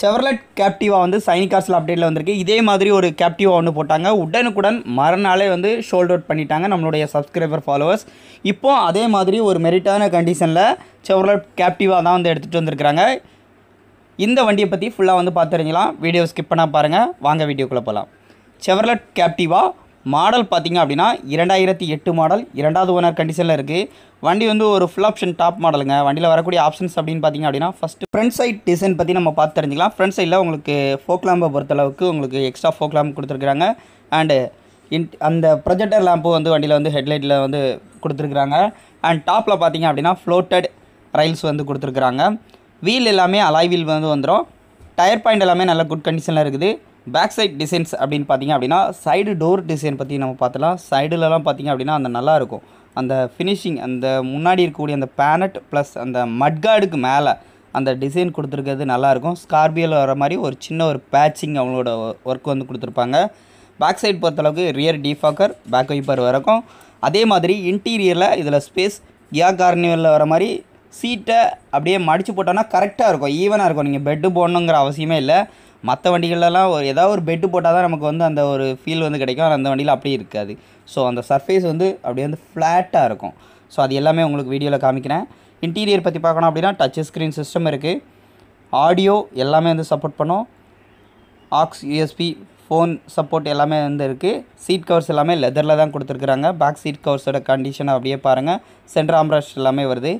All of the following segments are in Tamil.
செவர்லட் கேப்டிவா வந்து சைனிகாஸில் அப்டேட்டில் வந்திருக்கு இதே மாதிரி ஒரு கேப்டிவா ஒன்று போட்டாங்க உடனுக்குடன் மறுநாளே வந்து ஷோல்ட் அவுட் பண்ணிட்டாங்க நம்மளுடைய சப்ஸ்கிரைபர் ஃபாலோவர்ஸ் இப்போ அதே மாதிரி ஒரு மெரிட்டான கண்டிஷனில் செவர்லட் கேப்டிவா தான் வந்து எடுத்துகிட்டு வந்திருக்கிறாங்க இந்த வண்டியை பற்றி ஃபுல்லாக வந்து பார்த்துருங்களாம் வீடியோ ஸ்கிப் பண்ணால் பாருங்கள் வாங்க வீடியோக்குள்ளே போகலாம் செவர்லட் கேப்டிவா மாடல் பார்த்திங்க அப்படின்னா இரண்டாயிரத்தி எட்டு மாடல் இரண்டாவது ஓனர் கண்டிஷனில் இருக்குது வண்டி வந்து ஒரு ஃபுல் ஆப்ஷன் டாப் மாடலுங்க வண்டியில் வரக்கூடிய ஆப்ஷன்ஸ் அப்படின்னு பார்த்திங்க அப்படின்னா ஃபஸ்ட்டு ஃப்ரண்ட் சைட் டிசைன் பற்றி நம்ம பார்த்து தெரிஞ்சுக்கலாம் ஃப்ரண்ட் சைடில் உங்களுக்கு ஃபோக் லேம்பை பொறுத்தளவுக்கு உங்களுக்கு எக்ஸ்ட்ரா ஃபோக் லேம்ப் கொடுத்துருக்குறாங்க அண்டு இன் அந்த ப்ரொஜெக்டர் லேம்பும் வந்து வண்டியில் வந்து ஹெட்லைட்டில் வந்து கொடுத்துருக்குறாங்க அண்ட் டாப்பில் பார்த்திங்க அப்படின்னா ஃப்ளோட்டட் ரைல்ஸ் வந்து கொடுத்துருக்குறாங்க வீல் எல்லாமே அலாய் வீல் வந்து வந்துடும் டயர் பாயிண்ட் எல்லாமே நல்ல குட் கண்டிஷனில் இருக்குது பேக் சைட் டிசைன்ஸ் அப்படின்னு பார்த்தீங்க அப்படின்னா சைடு டோர் டிசைன் பற்றி நம்ம பார்த்தலாம் சைடுலலாம் பார்த்தீங்க அப்படின்னா அந்த நல்லாயிருக்கும் அந்த ஃபினிஷிங் அந்த முன்னாடி இருக்கக்கூடிய அந்த பேனட் ப்ளஸ் அந்த மட்கார்டுக்கு மேலே அந்த டிசைன் கொடுத்துருக்கிறது நல்லாயிருக்கும் ஸ்கார்பியோவில் வர மாதிரி ஒரு சின்ன ஒரு பேட்சிங் அவங்களோட ஒர்க் வந்து கொடுத்துருப்பாங்க பேக் சைட் பொறுத்தளவுக்கு ரியர் டீஃபாக்கர் பேக் வைப்பர் வரைக்கும் அதே மாதிரி இன்டீரியரில் இதில் ஸ்பேஸ் கியா கார்னிவலில் வர மாதிரி சீட்டை அப்படியே மடித்து போட்டோன்னா கரெக்டாக இருக்கும் ஈவனாக இருக்கும் நீங்கள் பெட்டு போடணுங்கிற அவசியமே இல்லை மற்ற வண்டிகளெல்லாம் ஒரு ஏதாவது ஒரு பெட்டு போட்டால் தான் நமக்கு வந்து அந்த ஒரு ஃபீல் வந்து கிடைக்கும் அந்த வண்டியில் அப்படியே இருக்காது ஸோ அந்த சர்ஃபேஸ் வந்து அப்படியே வந்து ஃப்ளாட்டாக இருக்கும் ஸோ அது எல்லாமே உங்களுக்கு வீடியோவில் காமிக்கிறேன் இன்டீரியர் பற்றி பார்க்கணும் அப்படின்னா டச் ஸ்க்ரீன் சிஸ்டம் இருக்குது ஆடியோ எல்லாமே வந்து சப்போர்ட் பண்ணோம் ஆக்ஸ் யூஎஸ்பி ஃபோன் சப்போர்ட் எல்லாமே வந்து இருக்குது சீட் கவர்ஸ் எல்லாமே லெதரில் தான் கொடுத்துருக்குறாங்க பேக் சீட் கவர்ஸோட கண்டிஷனை அப்படியே பாருங்கள் சென்ட்ரு ஆம்ராஸ்ட் எல்லாமே வருது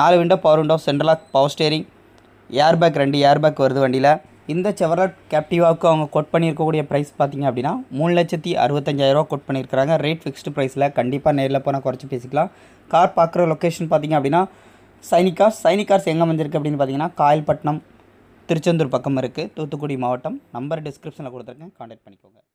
நாலு window power window central lock power steering airbag ரெண்டு ஏர் பேக் வருது வண்டியில் இந்த செவரட் கேப்டிவாவுக்கு அவங்க கொட் பண்ணியிருக்கக்கூடிய ப்ரைஸ் பார்த்திங்க அப்படின்னா மூணு லட்சத்தி அறுபத்தஞ்சாயிரரூவா கொட் பண்ணியிருக்கிறாங்க ரேட் ஃபிக்ஸ்டு ப்ரைஸில் கண்டிப்பாக நேரில் போனால் குறைச்சி பேசிக்கலாம் கார் பார்க்குற லொக்கேஷன் பார்த்திங்க அப்படின்னா சைனிக் கார்ஸ் எங்கே அமைஞ்சிருக்கு அப்படின்னு பார்த்தீங்கன்னா காயல்பட்டினம் திருச்செந்தூர் பக்கம் இருக்குது தூத்துக்குடி மாவட்டம் நம்பர் டிஸ்கிரிப்ஷனில் கொடுத்துருக்கேன் காண்டாக்ட் பண்ணிக்கோங்க